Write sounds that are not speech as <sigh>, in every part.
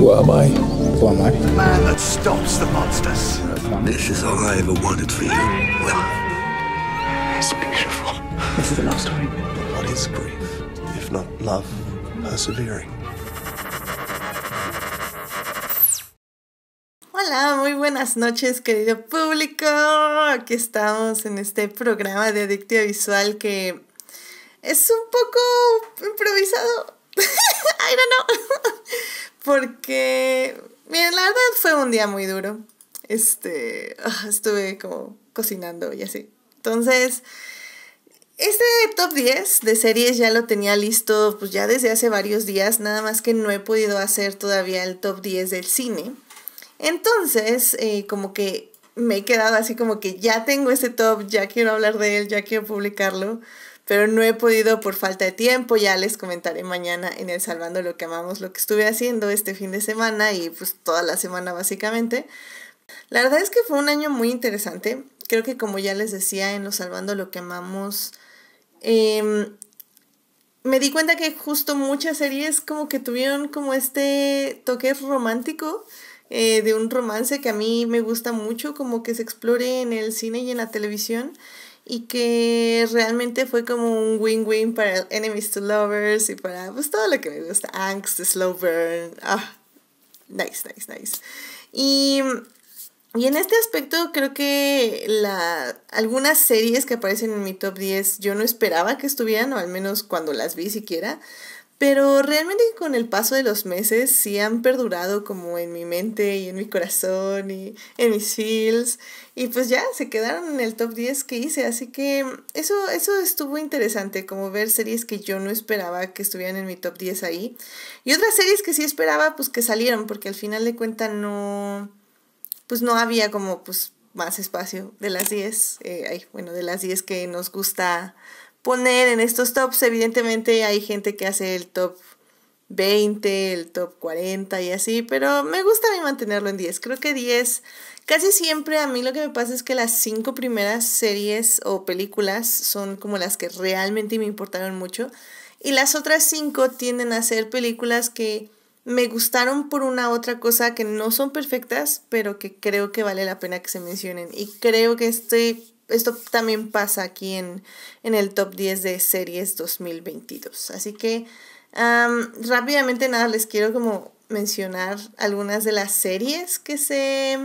Who am I? Who am I? The man that stops the monsters. This is all I ever wanted for you. Love. It's beautiful. This is love story. what is grief if not love persevering? Hola, muy buenas noches querido público. Aquí estamos en este programa de Adictia Visual que es un poco improvisado. <laughs> I don't know. Porque, miren, la verdad fue un día muy duro. Este, ah, estuve como cocinando y así. Entonces, este top 10 de series ya lo tenía listo pues ya desde hace varios días, nada más que no he podido hacer todavía el top 10 del cine. Entonces, eh, como que me he quedado así como que ya tengo este top, ya quiero hablar de él, ya quiero publicarlo pero no he podido por falta de tiempo, ya les comentaré mañana en el Salvando lo que amamos, lo que estuve haciendo este fin de semana y pues toda la semana básicamente. La verdad es que fue un año muy interesante, creo que como ya les decía en los Salvando lo que amamos, em, me di cuenta que justo muchas series como que tuvieron como este toque romántico eh, de un romance que a mí me gusta mucho, como que se explore en el cine y en la televisión y que realmente fue como un win-win para Enemies to Lovers y para pues, todo lo que me gusta, Angst, Slow Burn, ah, nice, nice, nice. Y, y, en este aspecto creo que la, algunas series que aparecen en mi top 10 yo no esperaba que estuvieran, o al menos cuando las vi siquiera, pero realmente con el paso de los meses sí han perdurado como en mi mente y en mi corazón y en mis feels. Y pues ya se quedaron en el top 10 que hice. Así que eso, eso estuvo interesante, como ver series que yo no esperaba que estuvieran en mi top 10 ahí. Y otras series que sí esperaba, pues que salieron, porque al final de cuentas no. Pues no había como pues más espacio de las 10. Eh, bueno, de las 10 que nos gusta poner en estos tops. Evidentemente hay gente que hace el top 20, el top 40 y así, pero me gusta a mí mantenerlo en 10. Creo que 10, casi siempre a mí lo que me pasa es que las cinco primeras series o películas son como las que realmente me importaron mucho y las otras cinco tienden a ser películas que me gustaron por una otra cosa que no son perfectas, pero que creo que vale la pena que se mencionen. Y creo que estoy esto también pasa aquí en, el top 10 de series 2022. Así que rápidamente nada, les quiero como mencionar algunas de las series que se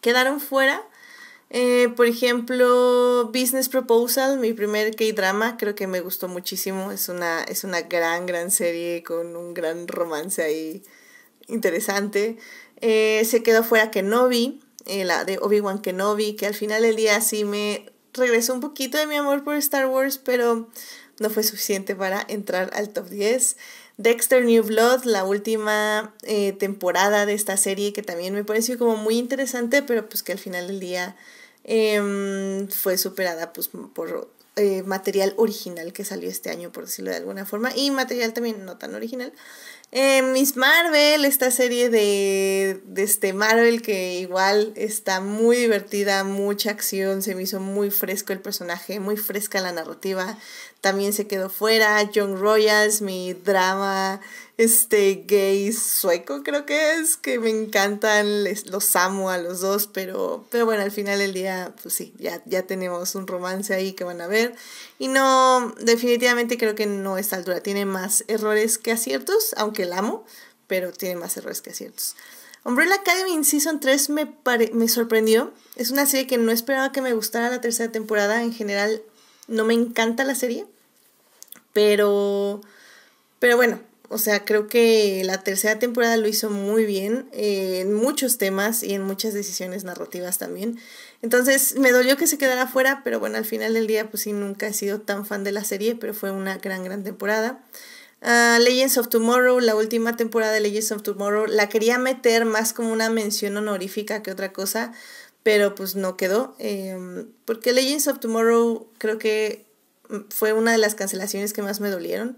quedaron fuera. Eh, por ejemplo, Business Proposal, mi primer K-drama, creo que me gustó muchísimo. Es una, es una gran, gran serie con un gran romance ahí interesante. Eh, se quedó fuera que no vi. Eh, la de Obi-Wan Kenobi, que al final del día sí me regresó un poquito de mi amor por Star Wars, pero no fue suficiente para entrar al top 10. Dexter New Blood, la última eh, temporada de esta serie que también me pareció como muy interesante, pero pues que al final del día em, fue superada pues, por eh, material original que salió este año, por decirlo de alguna forma, y material también no tan original. Eh, Miss Marvel, esta serie de, de, este Marvel que igual está muy divertida, mucha acción, se me hizo muy fresco el personaje, muy fresca la narrativa, también se quedó fuera, John Royals, mi drama este gay sueco creo que es, que me encantan, les, los amo a los dos, pero, pero bueno, al final del día, pues sí, ya, ya tenemos un romance ahí que van a ver. Y no, definitivamente creo que no es altura, tiene más errores que aciertos, aunque la amo, pero tiene más errores que aciertos. Umbrella Academy in Season 3 me, me sorprendió. Es una serie que no esperaba que me gustara la tercera temporada. En general, no me encanta la serie. Pero, pero bueno, o sea, creo que la tercera temporada lo hizo muy bien eh, en muchos temas y en muchas decisiones narrativas también. Entonces, me dolió que se quedara fuera, pero bueno, al final del día, pues sí, nunca he sido tan fan de la serie, pero fue una gran, gran temporada. Ah, Legends of Tomorrow, la última temporada de Legends of Tomorrow, la quería meter más como una mención honorífica que otra cosa, pero pues no quedó. Em, porque Legends of Tomorrow creo que fue una de las cancelaciones que más me dolieron.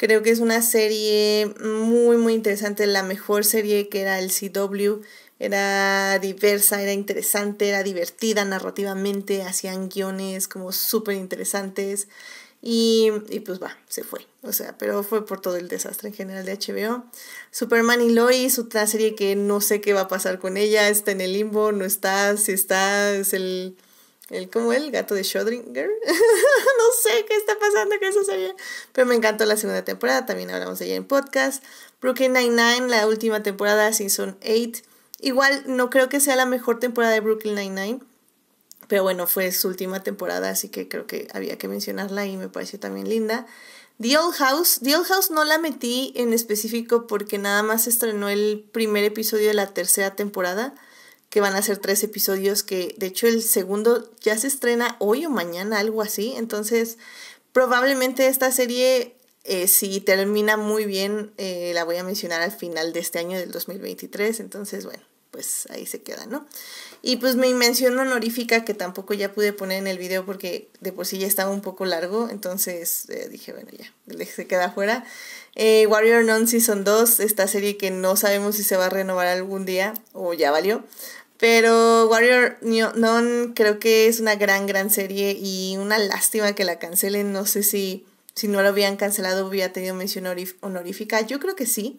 Creo que es una serie muy, muy interesante, la mejor serie que era el CW. Era diversa, era interesante, era divertida narrativamente, hacían guiones como súper interesantes y, pues va, se fue. O sea, pero fue por todo el desastre en general de HBO. Superman y Lois, otra serie que no sé qué va a pasar con ella, está en el limbo, no está, si está, es el el, como el gato de Schrödinger? <laughs> no sé qué está pasando eso se serie. Pero me encantó la segunda temporada, también hablamos de ella en podcast. Brooklyn Nine-Nine, la última temporada, Season 8. Igual no creo que sea la mejor temporada de Brooklyn Nine-Nine, pero bueno, fue su última temporada, así que creo que había que mencionarla y me pareció también linda. The Old House, The Old House no la metí en específico porque nada más estrenó el primer episodio de la tercera temporada que van a ser tres episodios que de hecho el segundo ya se estrena hoy o mañana, algo así. Entonces, probablemente esta serie, eh, si termina muy bien, eh, la voy a mencionar al final de este año del 2023. Entonces, bueno, pues ahí se queda, ¿no? Y pues mi mención honorífica que tampoco ya pude poner en el video porque de por sí ya estaba un poco largo, entonces eh, dije, bueno, ya, se queda fuera. Warrior Non Season 2, esta serie que no sabemos si se va a renovar algún día o ya valió, pero Warrior Non creo que es una gran, gran serie y una lástima que la cancelen. No sé si, si no la habían cancelado hubiera tenido mención honorífica. Yo creo que sí.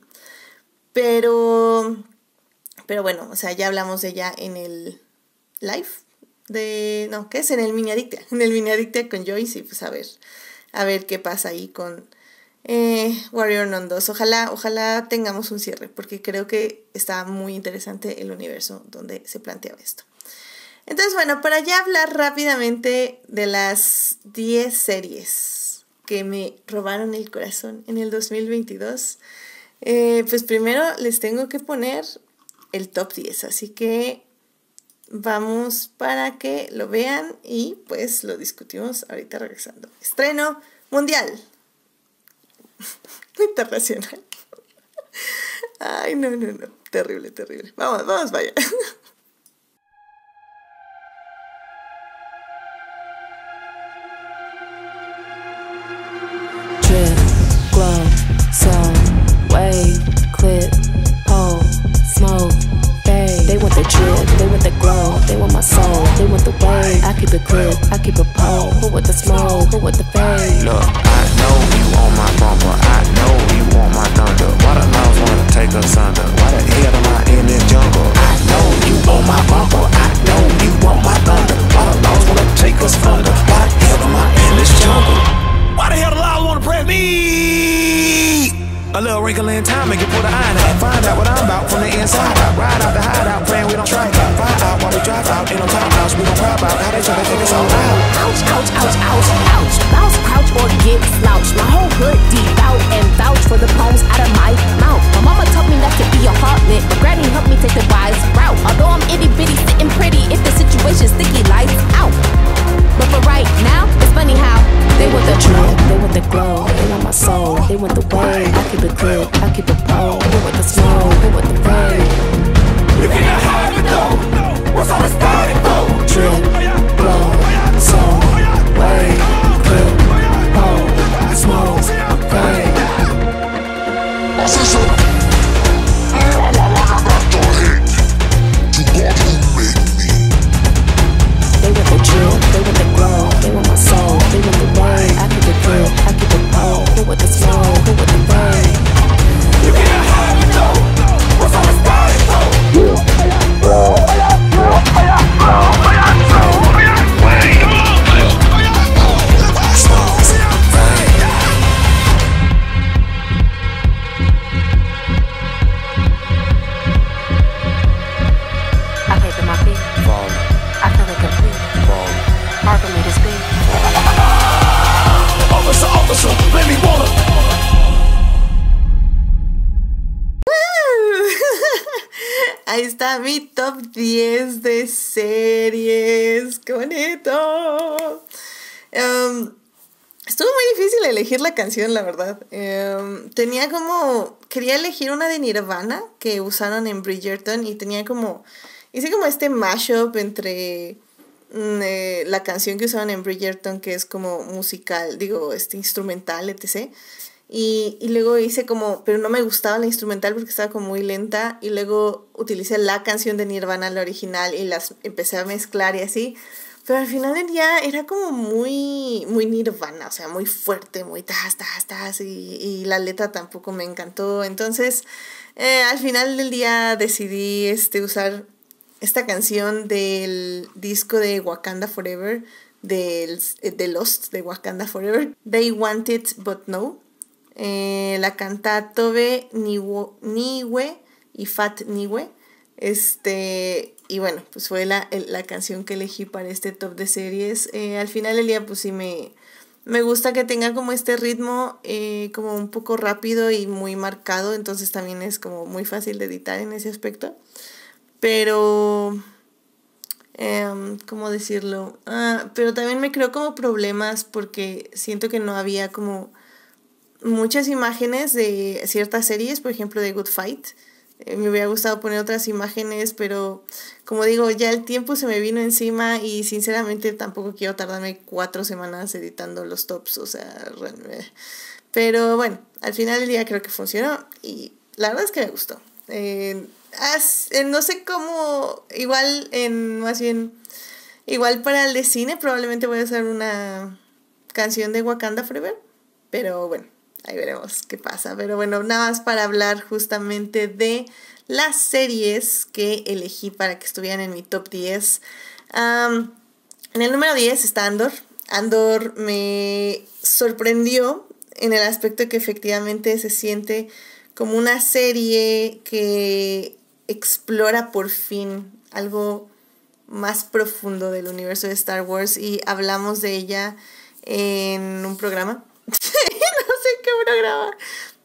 Pero, pero bueno, o sea, ya hablamos de ella en el live de, no, ¿qué es? En el mini <laughs> en el mini con Joyce y pues a ver, a ver qué pasa ahí con, eh, Warrior Non 2. Ojalá, ojalá tengamos un cierre, porque creo que está muy interesante el universo donde se planteaba esto. Entonces, bueno, para ya hablar rápidamente de las 10 series que me robaron el corazón en el 2022, eh, pues primero les tengo que poner el top 10, así que vamos para que lo vean y pues lo discutimos ahorita regresando. Estreno mundial. <laughs> internacional. Ay, no, no, no. Terrible, terrible. Vamos, vamos, vaya. <laughs> keep it clip, I keep it pole. Who with the smoke, who with the fade? Look, I know you on my bumper, I know you on my thunder. Why the laws wanna take us under? Why the hell am I in this jungle? I know you on my bumper, I know you want my thunder. Why the laws wanna take us under? Why the hell am I in this jungle? Why the hell the laws wanna press me? A little wrinkle in time and get pull the iron out. Find out what I'm about from the inside out. Ride out the hideout, praying we don't strike out. Fire out while we drive out. Ain't no time outs, we don't cry about how they try to take us all out. Ouch, ouch, ouch, ouch, ouch. Bounce, crouch, or get slouched. My whole hood devout and vouch for the poems out of my mouth. My mama taught me not to be a heartlet, but granny helped me take the wise route. Although I'm itty bitty, sitting pretty, if the situation's sticky, lights out. But for right now, it's funny how. They want the drip, they want the glow, they want my soul, they want the way. I keep it clip, I keep it pole. They want the smoke, they want the rain. You cannot hide it though. What's all this party for? Drip, glow, soul, way, clip, pole, smoke, i rain. Since la canción, la verdad. Em, tenía como. Quería elegir una de Nirvana que usaron en Bridgerton y tenía como. Hice como este mashup entre mm, eh, la canción que usaron en Bridgerton, que es como musical, digo, este, instrumental, etc. Y, y, luego hice como, pero no me gustaba la instrumental porque estaba como muy lenta. Y luego utilicé la canción de Nirvana, la original, y las empecé a mezclar y así. Pero al final del día era como muy, muy nirvana, o sea, muy fuerte, muy tas, tas, tas, y, la letra tampoco me encantó. Entonces, eh, al final del día decidí este, usar esta canción del disco de Wakanda Forever, del, eh, de Lost, de Wakanda Forever, They Want It But No. Eh, la canta Tobe Niwe y Fat Niwe. Este, y bueno, pues fue la, canción que elegí para este top de series. Eh, al final del pues sí me, gusta que tenga como este ritmo eh, como un poco rápido y muy marcado. Entonces también es como muy fácil de editar en ese aspecto. Pero... Em, ¿cómo decirlo? Ah, pero también me creó como problemas porque siento que no había como muchas imágenes de ciertas series, por ejemplo de Good Fight, eh, me hubiera gustado poner otras imágenes, pero como digo, ya el tiempo se me vino encima y sinceramente tampoco quiero tardarme cuatro semanas editando los tops, o sea, Pero bueno, al final del día creo que funcionó y la verdad es que me gustó. no sé cómo, igual en, más bien, igual para el de cine probablemente voy a hacer una canción de Wakanda Forever, pero bueno ahí veremos qué pasa. Pero bueno, nada más para hablar justamente de las series que elegí para que estuvieran en mi top 10. en el número 10 está Andor. Andor me sorprendió en el aspecto que efectivamente se siente como una serie que explora por fin algo más profundo del universo de Star Wars y hablamos de ella en un programa <laughs> programa!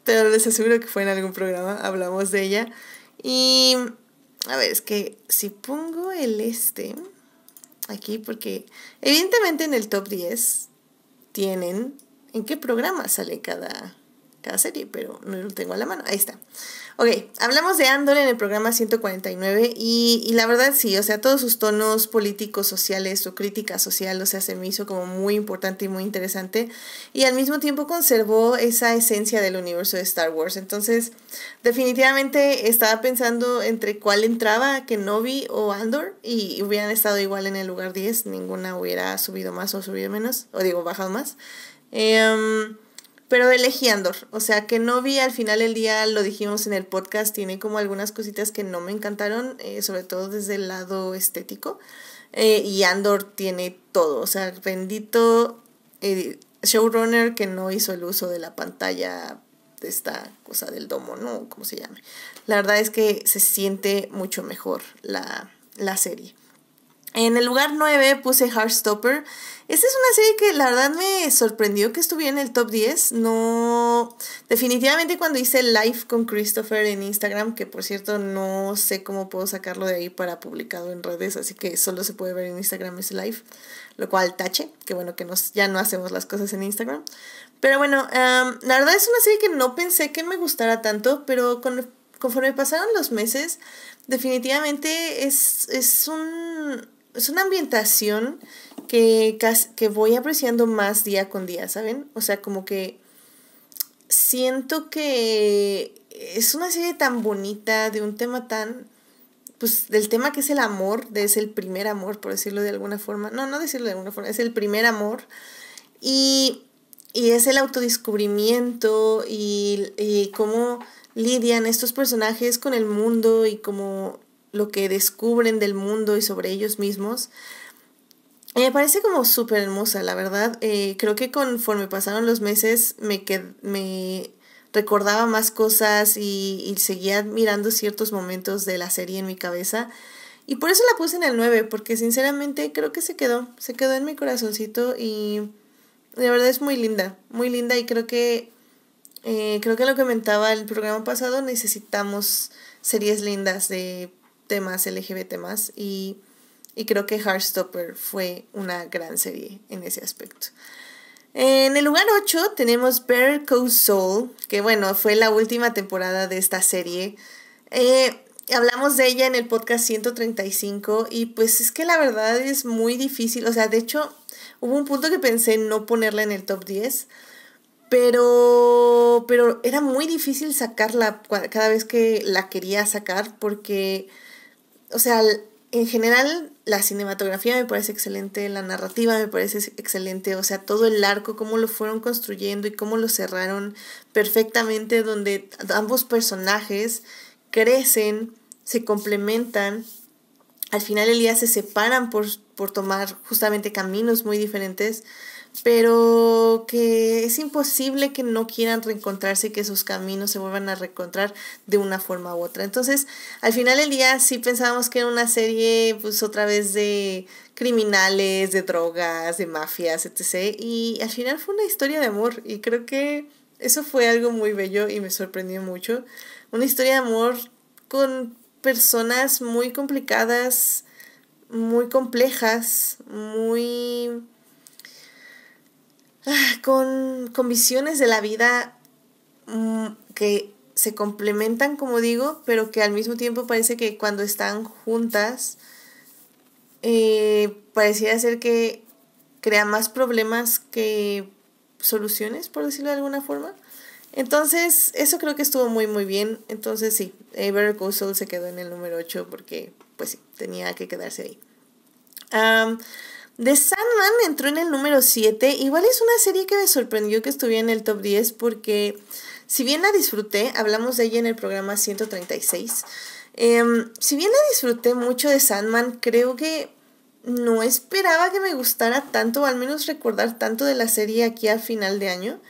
Pero les aseguro que fue en algún programa, hablamos de ella. Y a ver, es que si pongo el este aquí, porque evidentemente en el top 10 tienen en qué programa sale cada, cada serie, pero no lo tengo a la mano. Ahí está. Ok, hablamos de Andor en el programa 149 y, la verdad sí, o sea, todos sus tonos políticos, sociales, su crítica social, o sea, se me hizo como muy importante y muy interesante y al mismo tiempo conservó esa esencia del universo de Star Wars. Entonces, definitivamente estaba pensando entre cuál entraba Kenobi o Andor y hubieran estado igual en el lugar 10, ninguna hubiera subido más o subido menos, o digo, bajado más. eh... Pero elegí Andor. O sea, que no vi al final del día, lo dijimos en el podcast, tiene como algunas cositas que no me encantaron, eh, sobre todo desde el lado estético. Eh, y Andor tiene todo. O sea, bendito eh, showrunner que no hizo el uso de la pantalla de esta cosa del domo, ¿no? Como se llame. La verdad es que se siente mucho mejor la, la serie. En el lugar 9 puse Heartstopper. Esta es una serie que la verdad me sorprendió que estuviera en el top 10. No. Definitivamente cuando hice live con Christopher en Instagram, que por cierto no sé cómo puedo sacarlo de ahí para publicado en redes, así que solo se puede ver en Instagram ese live, lo cual tache, que bueno que nos, ya no hacemos las cosas en Instagram. Pero bueno, la verdad es una serie que no pensé que me gustara tanto, pero conforme pasaron los meses, definitivamente es un es una ambientación que, que voy apreciando más día con día, ¿saben? O sea, como que siento que es una serie tan bonita, de un tema tan, pues del tema que es el amor, de, es el primer amor, por decirlo de alguna forma, no, no decirlo de alguna forma, es el primer amor y, es el autodescubrimiento y, y cómo lidian estos personajes con el mundo y cómo lo que descubren del mundo y sobre ellos mismos. Eh, me parece como súper hermosa, la verdad. Eh, creo que conforme pasaron los meses me, me recordaba más cosas y, seguía mirando ciertos momentos de la serie en mi cabeza. Y por eso la puse en el 9, porque sinceramente creo que se quedó, se quedó en mi corazoncito y de verdad es muy linda, muy linda y creo que, eh, creo que lo comentaba el programa pasado, necesitamos series lindas de temas LGBT más y, y creo que Heartstopper fue una gran serie en ese aspecto. En el lugar 8 tenemos Bear Coat Soul, que bueno, fue la última temporada de esta serie. Eh, hablamos de ella en el podcast 135 y pues es que la verdad es muy difícil, o sea, de hecho hubo un punto que pensé no ponerla en el top 10, pero, pero era muy difícil sacarla cada vez que la quería sacar porque o sea, en general la cinematografía me parece excelente, la narrativa me parece excelente, o sea, todo el arco, cómo lo fueron construyendo y cómo lo cerraron perfectamente, donde ambos personajes crecen, se complementan, al final el día se separan por, por tomar justamente caminos muy diferentes pero que es imposible que no quieran reencontrarse y que sus caminos se vuelvan a reencontrar de una forma u otra. Entonces, al final del día sí pensábamos que era una serie, pues otra vez de criminales, de drogas, de mafias, etc. Y al final fue una historia de amor y creo que eso fue algo muy bello y me sorprendió mucho. Una historia de amor con personas muy complicadas, muy complejas, muy Ah, con, visiones de la vida mm, que se complementan, como digo, pero que al mismo tiempo parece que cuando están juntas, parecía eh, pareciera ser que crea más problemas que soluciones, por decirlo de alguna forma. Entonces, eso creo que estuvo muy, muy bien. Entonces, sí, Avery eh, Coastal se quedó en el número 8 porque, pues sí, tenía que quedarse ahí. The Sandman entró en el número 7. Igual es una serie que me sorprendió que estuviera en el top 10 porque si bien la disfruté, hablamos de ella en el programa 136, em, si bien la disfruté mucho de Sandman, creo que no esperaba que me gustara tanto, o al menos recordar tanto de la serie aquí a final de año.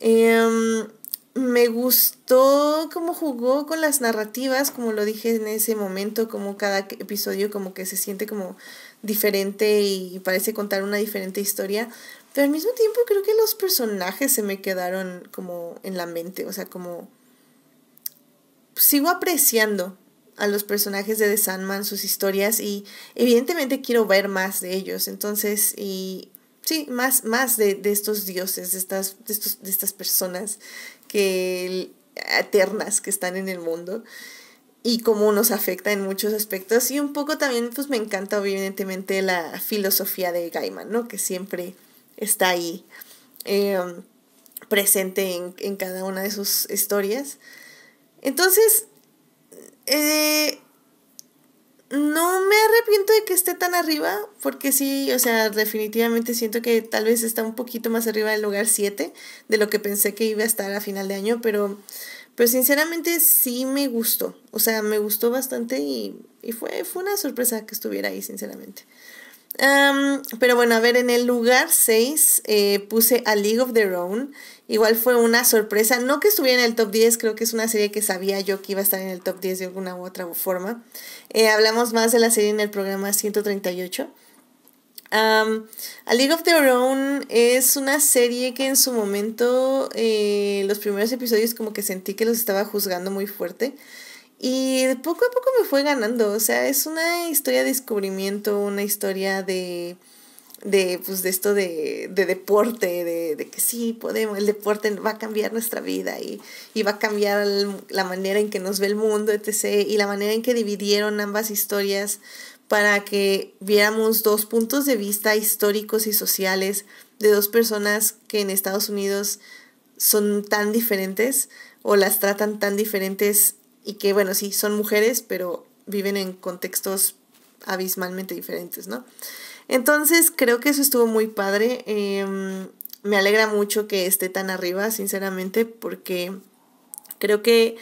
Em, me gustó cómo jugó con las narrativas, como lo dije en ese momento, como cada episodio como que se siente como diferente y parece contar una diferente historia, pero al mismo tiempo creo que los personajes se me quedaron como en la mente, o sea, como sigo apreciando a los personajes de The Sandman, sus historias y evidentemente quiero ver más de ellos, entonces, y sí, más, más de, estos dioses, de estas, de, estos, de estas personas que eternas que están en el mundo y cómo nos afecta en muchos aspectos. Y un poco también, pues me encanta evidentemente la filosofía de Gaiman, ¿no? Que siempre está ahí em, presente en, cada una de sus historias. Entonces, eh, no me arrepiento de que esté tan arriba, porque sí, o sea, definitivamente siento que tal vez está un poquito más arriba del lugar 7 de lo que pensé que iba a estar a final de año, pero pero sinceramente sí me gustó. O sea, me gustó bastante y, fue, fue una sorpresa que estuviera ahí, sinceramente. pero bueno, a ver, en el lugar 6 eh, puse A League of Their Own. Igual fue una sorpresa. No que estuviera en el top 10, creo que es una serie que sabía yo que iba a estar en el top 10 de alguna u otra forma. Eh, hablamos más de la serie en el programa 138. A League of Their Own es una serie que en su momento, eh, los primeros episodios como que sentí que los estaba juzgando muy fuerte. Y poco a poco me fue ganando. O sea, es una historia de descubrimiento, una historia de de, pues, de esto de, de deporte, de, de, que sí, podemos, el deporte va a cambiar nuestra vida y, y va a cambiar la manera en que nos ve el mundo, etc. Y la manera en que dividieron ambas historias para que viéramos dos puntos de vista históricos y sociales de dos personas que en Estados Unidos son tan diferentes o las tratan tan diferentes y que, bueno, sí, son mujeres, pero viven en contextos abismalmente diferentes, ¿no? Entonces, creo que eso estuvo muy padre. Em, me alegra mucho que esté tan arriba, sinceramente, porque creo que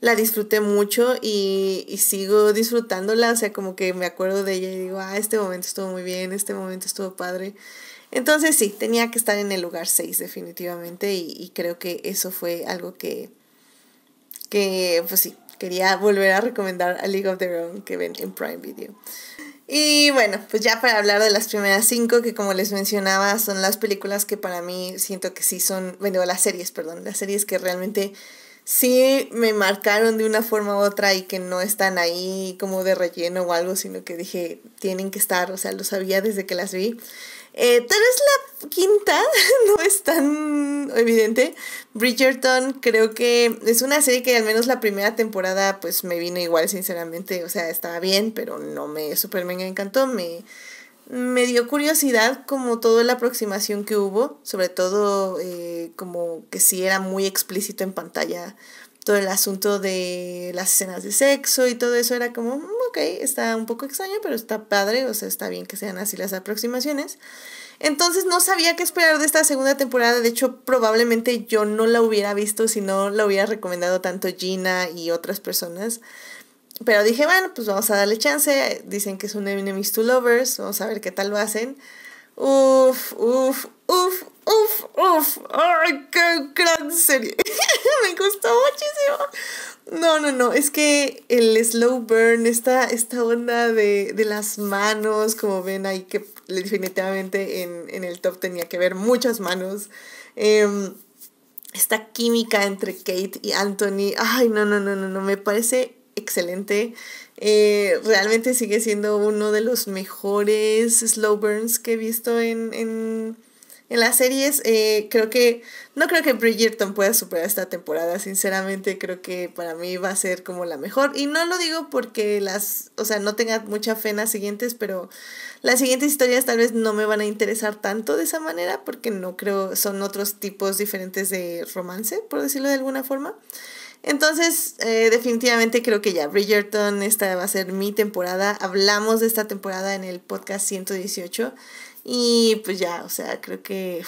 la disfruté mucho y, sigo disfrutándola, o sea, como que me acuerdo de ella y digo, ah, este momento estuvo muy bien, este momento estuvo padre. Entonces sí, tenía que estar en el lugar 6 definitivamente y, creo que eso fue algo que, que, pues sí, quería volver a recomendar a League of Their Own que ven en Prime Video. Y bueno, pues ya para hablar de las primeras cinco, que como les mencionaba, son las películas que para mí siento que sí son, bueno, las series, perdón, las series que realmente sí me marcaron de una forma u otra y que no están ahí como de relleno o algo, sino que dije, tienen que estar, o sea, lo sabía desde que las vi. Eh, tal vez la quinta <laughs> no es tan evidente. Bridgerton creo que es una serie que al menos la primera temporada pues me vino igual, sinceramente. O sea, estaba bien, pero no me Súper me encantó. Me, me dio curiosidad como toda la aproximación que hubo, sobre todo eh, como que sí era muy explícito en pantalla todo el asunto de las escenas de sexo y todo eso era como, mm, ok, está un poco extraño, pero está padre, o sea, está bien que sean así las aproximaciones. Entonces no sabía qué esperar de esta segunda temporada, de hecho probablemente yo no la hubiera visto si no la hubiera recomendado tanto Gina y otras personas pero dije, bueno, pues vamos a darle chance. Dicen que es un Enemies to Lovers. Vamos a ver qué tal lo hacen. Uf, uf, uf, uf, uf. ¡Ay, qué gran serie! <laughs> Me gustó muchísimo. No, no, no. Es que el slow burn, esta, esta onda de, las manos, como ven ahí, que definitivamente en, el top tenía que ver muchas manos. Em, esta química entre Kate y Anthony. Ay, no, no, no, no, no. Me parece excelente. Eh, realmente sigue siendo uno de los mejores slow burns que he visto en, en, en las series. Eh, creo que, no creo que Bridgerton pueda superar esta temporada, sinceramente creo que para mí va a ser como la mejor. Y no lo digo porque las, o sea, no tenga mucha fe en las siguientes, pero las siguientes historias tal vez no me van a interesar tanto de esa manera porque no creo, son otros tipos diferentes de romance, por decirlo de alguna forma. Entonces, eh, definitivamente creo que ya Bridgerton, esta va a ser mi temporada. Hablamos de esta temporada en el podcast 118. Y pues ya, o sea, creo que,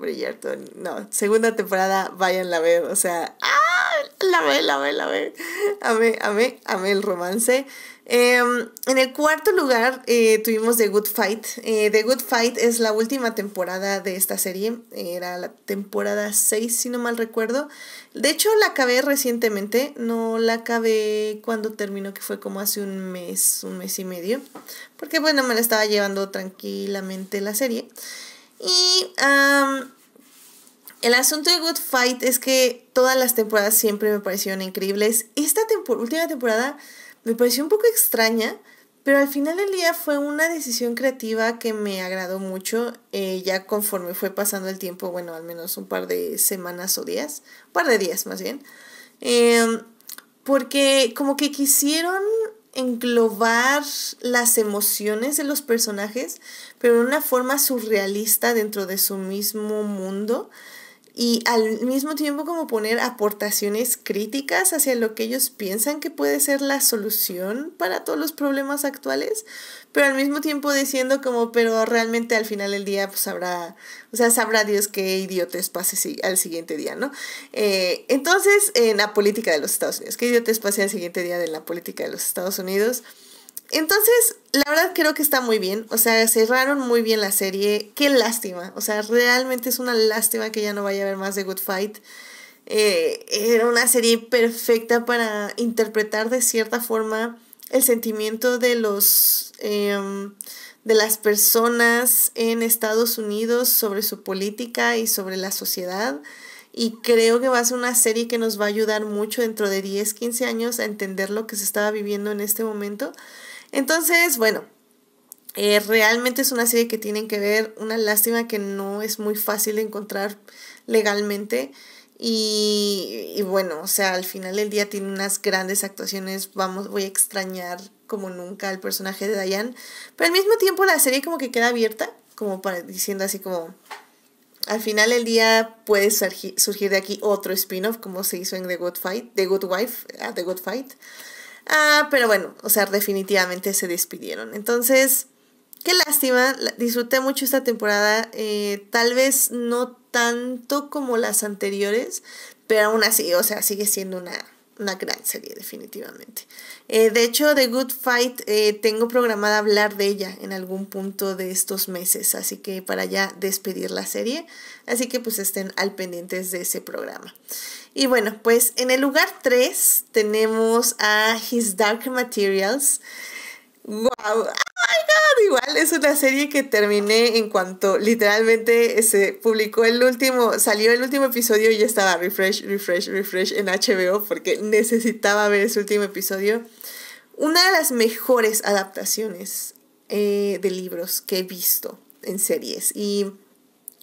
Bridgerton, no, segunda temporada, vayan a ver, o sea, ¡ah! La ve, la ve, la ve. Amé, amé, amé el romance. Em, en el cuarto lugar eh, tuvimos The Good Fight. Eh, The Good Fight es la última temporada de esta serie. Era la temporada 6, si no mal recuerdo. De hecho, la acabé recientemente. No la acabé cuando terminó, que fue como hace un mes, un mes y medio. Porque bueno, me la estaba llevando tranquilamente la serie. Y el asunto de The Good Fight es que todas las temporadas siempre me parecieron increíbles. Esta última temporada me pareció un poco extraña, pero al final del día fue una decisión creativa que me agradó mucho, eh, ya conforme fue pasando el tiempo, bueno, al menos un par de semanas o días, un par de días más bien, em, porque como que quisieron englobar las emociones de los personajes, pero de una forma surrealista dentro de su mismo mundo y al mismo tiempo como poner aportaciones críticas hacia lo que ellos piensan que puede ser la solución para todos los problemas actuales, pero al mismo tiempo diciendo como, pero realmente al final del día pues sabrá, o sea, sabrá Dios qué idiotes pase si, al siguiente día, ¿no? Eh, entonces, en la política de los Estados Unidos, qué idiotes pase al siguiente día de la política de los Estados Unidos. Entonces, la verdad creo que está muy bien. O sea, cerraron muy bien la serie. Qué lástima. O sea, realmente es una lástima que ya no vaya a haber más de Good Fight. Eh, era una serie perfecta para interpretar de cierta forma el sentimiento de los em, de las personas en Estados Unidos sobre su política y sobre la sociedad. Y creo que va a ser una serie que nos va a ayudar mucho dentro de 10, 15 años a entender lo que se estaba viviendo en este momento. Entonces, bueno, eh, realmente es una serie que tienen que ver, una lástima que no es muy fácil de encontrar legalmente. Y, bueno, o sea, al final del día tiene unas grandes actuaciones. Vamos, voy a extrañar como nunca al personaje de Diane. Pero al mismo tiempo la serie como que queda abierta, como para, diciendo así como, al final del día puede surgir, de aquí otro spin-off, como se hizo en The Good Fight, The Good Wife, ah, The Good Fight. Ah, pero bueno, o sea, definitivamente se despidieron. Entonces, qué lástima, disfruté mucho esta temporada, eh, tal vez no tanto como las anteriores, pero aún así, o sea, sigue siendo una una gran serie, definitivamente. Eh, de hecho, The Good Fight, eh, tengo programada hablar de ella en algún punto de estos meses, así que para ya despedir la serie, así que pues estén al pendientes de ese programa. Y bueno, pues en el lugar 3 tenemos a His Dark Materials. ¡Wow! ¡Ay, no, igual es una serie que terminé en cuanto literalmente se publicó el último, salió el último episodio y ya estaba refresh, refresh, refresh en HBO porque necesitaba ver ese último episodio. Una de las mejores adaptaciones eh, de libros que he visto en series y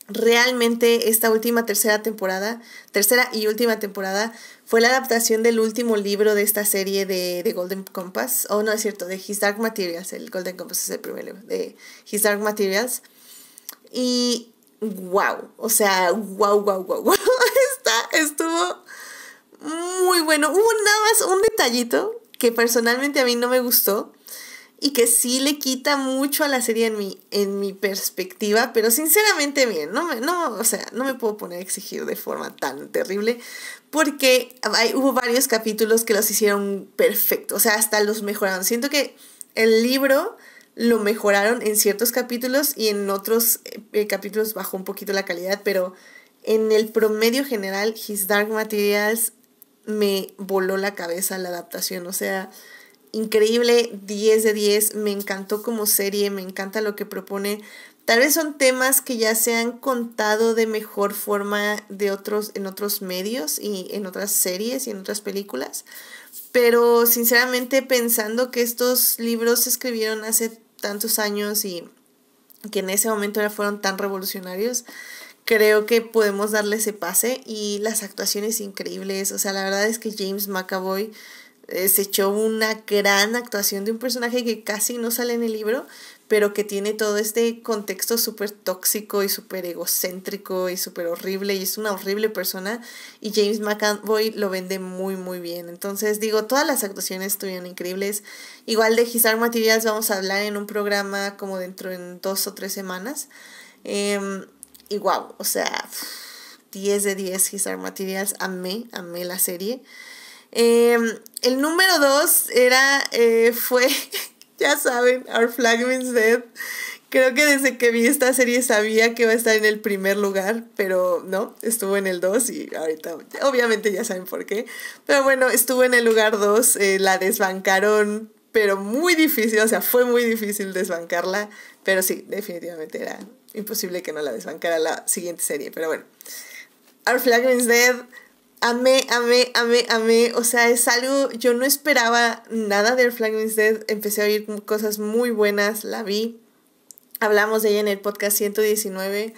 realmente esta última tercera temporada, tercera y última temporada, fue la adaptación del último libro de esta serie de, Golden Compass, o oh, no es cierto, de His Dark Materials, el Golden Compass es el primer libro, de His Dark Materials. Y wow, o sea, wow, wow, wow, wow, estuvo muy bueno. Hubo nada más un detallito que personalmente a mí no me gustó, y que sí le quita mucho a la serie en mi, en mi perspectiva, pero sinceramente bien, no me, no, o sea, no me puedo poner a exigir de forma tan terrible porque hay, hubo varios capítulos que los hicieron perfectos, o sea, hasta los mejoraron. Siento que el libro lo mejoraron en ciertos capítulos y en otros eh, eh, capítulos bajó un poquito la calidad, pero en el promedio general, His Dark Materials me voló la cabeza la adaptación, o sea, increíble, 10 de 10, me encantó como serie, me encanta lo que propone. Tal vez son temas que ya se han contado de mejor forma de otros, en otros medios y en otras series y en otras películas, pero sinceramente pensando que estos libros se escribieron hace tantos años y que en ese momento ya fueron tan revolucionarios, creo que podemos darle ese pase y las actuaciones increíbles, o sea, la verdad es que James McAvoy eh, se echó una gran actuación de un personaje que casi no sale en el libro, pero que tiene todo este contexto súper tóxico y súper egocéntrico y súper horrible y es una horrible persona y James McAvoy lo vende muy muy bien. Entonces digo, todas las actuaciones estuvieron increíbles. Igual de His Materials vamos a hablar en un programa como dentro en dos o tres semanas. Eh, y wow, o sea, 10 de 10 His Materials, amé, amé la serie. Em, el número 2 era, eh, fue, <laughs> ya saben, Our Flag Dead. Creo que desde que vi esta serie sabía que iba a estar en el primer lugar, pero no, estuvo en el 2 y ahorita obviamente ya saben por qué. Pero bueno, estuvo en el lugar 2, eh, la desbancaron, pero muy difícil, o sea, fue muy difícil desbancarla, pero sí, definitivamente era imposible que no la desbancara la siguiente serie, pero bueno. Our Flag Dead amé, amé, amé, amé. O sea, es algo, yo no esperaba nada de Flag Empecé a oír cosas muy buenas, la vi. Hablamos de ella en el podcast 119.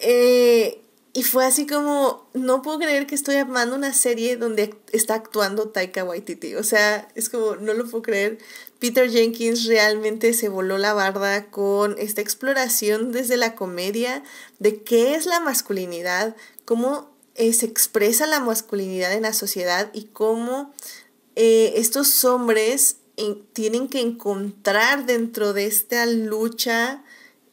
Eh, y fue así como, no puedo creer que estoy amando una serie donde está actuando Taika Waititi. O sea, es como, no lo puedo creer. Peter Jenkins realmente se voló la barda con esta exploración desde la comedia de qué es la masculinidad, cómo eh, se expresa la masculinidad en la sociedad y cómo eh, estos hombres tienen que encontrar dentro de esta lucha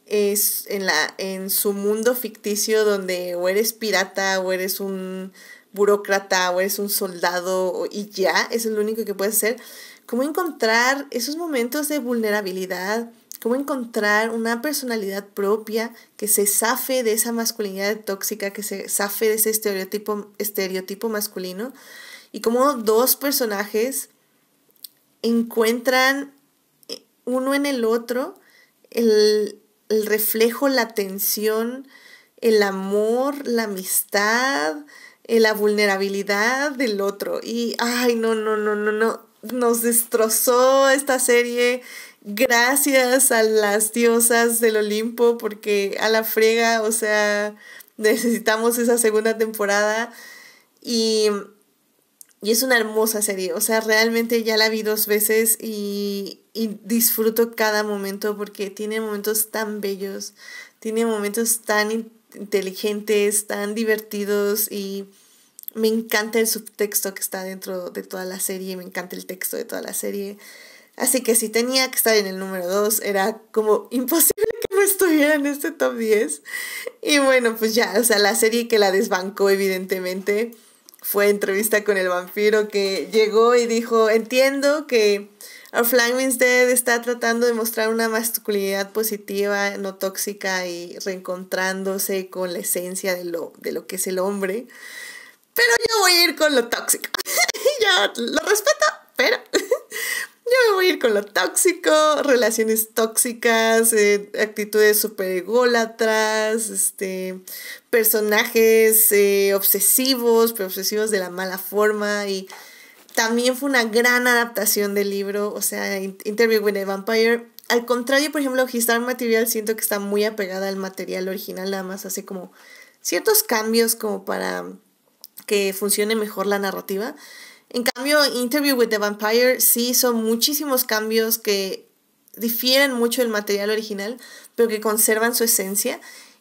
es en, la, en su mundo ficticio donde o eres pirata o eres un burócrata o eres un soldado y ya, es lo único que puedes hacer, cómo encontrar esos momentos de vulnerabilidad, cómo encontrar una personalidad propia que se zafe de esa masculinidad tóxica, que se zafe de ese estereotipo, estereotipo masculino, y cómo dos personajes encuentran uno en el otro el, el reflejo, la tensión, el amor, la amistad, eh, la vulnerabilidad del otro. Y, ay, no, no, no, no, no, nos destrozó esta serie gracias a las diosas del Olimpo, porque a la frega, o sea, necesitamos esa segunda temporada. Y, es una hermosa serie, o sea, realmente ya la vi dos veces y disfruto cada momento porque tiene momentos tan bellos, tiene momentos tan inteligentes, tan divertidos y me encanta el subtexto que está dentro de toda la serie, me encanta el texto de toda la serie. Así que si tenía que estar en el número 2, era como imposible que no estuviera en este top 10. Y bueno, pues ya, o sea, la serie que la desbancó evidentemente fue entrevista con el vampiro que llegó y dijo, entiendo que Our Flying está tratando de mostrar una masculinidad positiva, no tóxica y reencontrándose con la esencia de lo, de lo que es el hombre. Pero yo voy a ir con lo tóxico. <laughs> y yo lo respeto, pero yo me voy a ir con lo tóxico, relaciones tóxicas, eh, actitudes super ególatras, este, personajes eh, obsesivos, pero obsesivos de la mala forma y también fue una gran adaptación del libro, o sea, Interview with a Vampire. Al contrario, por ejemplo, His Material siento que está muy apegada al material original, nada más hace como ciertos cambios como para que funcione mejor la narrativa. En cambio, Interview with the Vampire sí son muchísimos cambios que difieren mucho del material original, pero que conservan su esencia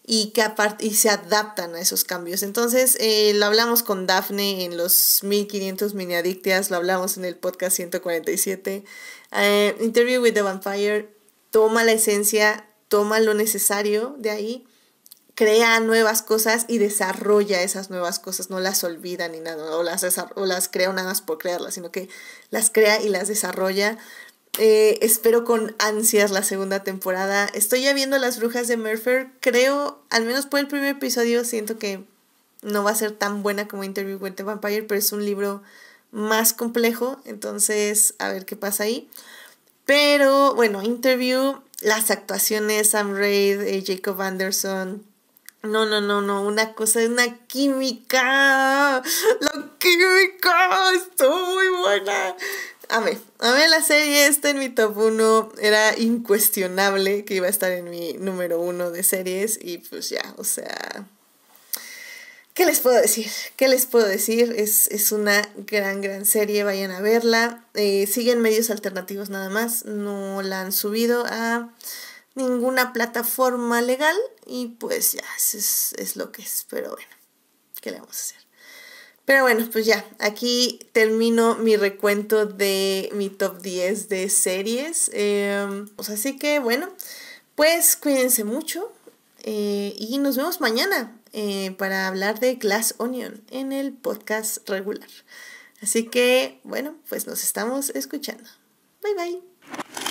y que y se adaptan a esos cambios. Entonces, eh, lo hablamos con Daphne en los 1500 Adictias, lo hablamos en el podcast 147. Eh, Interview with the Vampire toma la esencia, toma lo necesario de ahí crea nuevas cosas y desarrolla esas nuevas cosas, no las olvida ni nada, o las, o las crea nada más por crearlas, sino que las crea y las desarrolla. Eh, espero con ansias la segunda temporada. Estoy ya viendo Las Brujas de Merfer. Creo, al menos por el primer episodio, siento que no va a ser tan buena como Interview with the Vampire, pero es un libro más complejo. Entonces, a ver qué pasa ahí. Pero bueno, Interview, las actuaciones, Sam Raid, eh, Jacob Anderson, no, no, no, no, una cosa es una química. La química estuvo muy buena. A ver, a ver la serie, está en mi top 1, era incuestionable que iba a estar en mi número 1 de series y pues ya, o sea, ¿qué les puedo decir? ¿Qué les puedo decir? Es, es una gran, gran serie, vayan a verla. Eh, siguen medios alternativos nada más, no la han subido a ninguna plataforma legal y pues ya, es, es lo que es, pero bueno, ¿qué le vamos a hacer? Pero bueno, pues ya, aquí termino mi recuento de mi top 10 de series. Em, pues así que bueno, pues cuídense mucho eh, y nos vemos mañana eh, para hablar de Glass Onion en el podcast regular. Así que bueno, pues nos estamos escuchando. Bye bye.